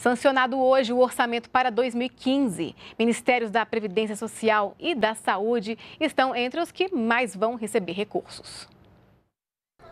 Sancionado hoje o orçamento para 2015, ministérios da Previdência Social e da Saúde estão entre os que mais vão receber recursos.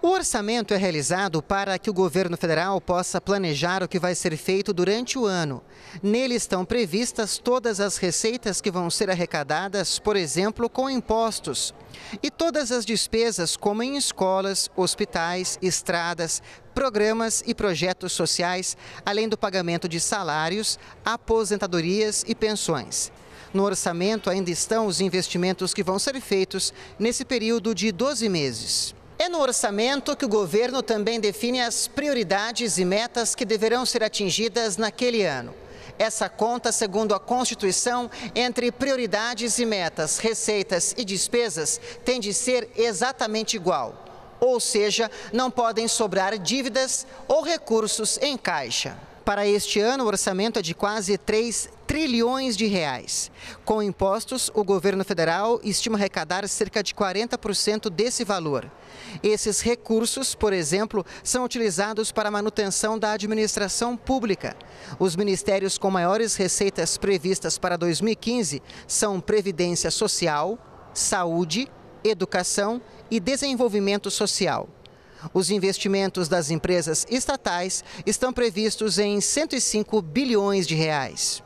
O orçamento é realizado para que o governo federal possa planejar o que vai ser feito durante o ano. Nele estão previstas todas as receitas que vão ser arrecadadas, por exemplo, com impostos, e todas as despesas, como em escolas, hospitais, estradas, programas e projetos sociais, além do pagamento de salários, aposentadorias e pensões. No orçamento ainda estão os investimentos que vão ser feitos nesse período de 12 meses. É no orçamento que o governo também define as prioridades e metas que deverão ser atingidas naquele ano. Essa conta, segundo a Constituição, entre prioridades e metas, receitas e despesas, tem de ser exatamente igual. Ou seja, não podem sobrar dívidas ou recursos em caixa. Para este ano, o orçamento é de quase 3 trilhões de reais. Com impostos, o governo federal estima arrecadar cerca de 40% desse valor. Esses recursos, por exemplo, são utilizados para a manutenção da administração pública. Os ministérios com maiores receitas previstas para 2015 são Previdência Social, Saúde, Educação e Desenvolvimento Social. Os investimentos das empresas estatais estão previstos em 105 bilhões de reais.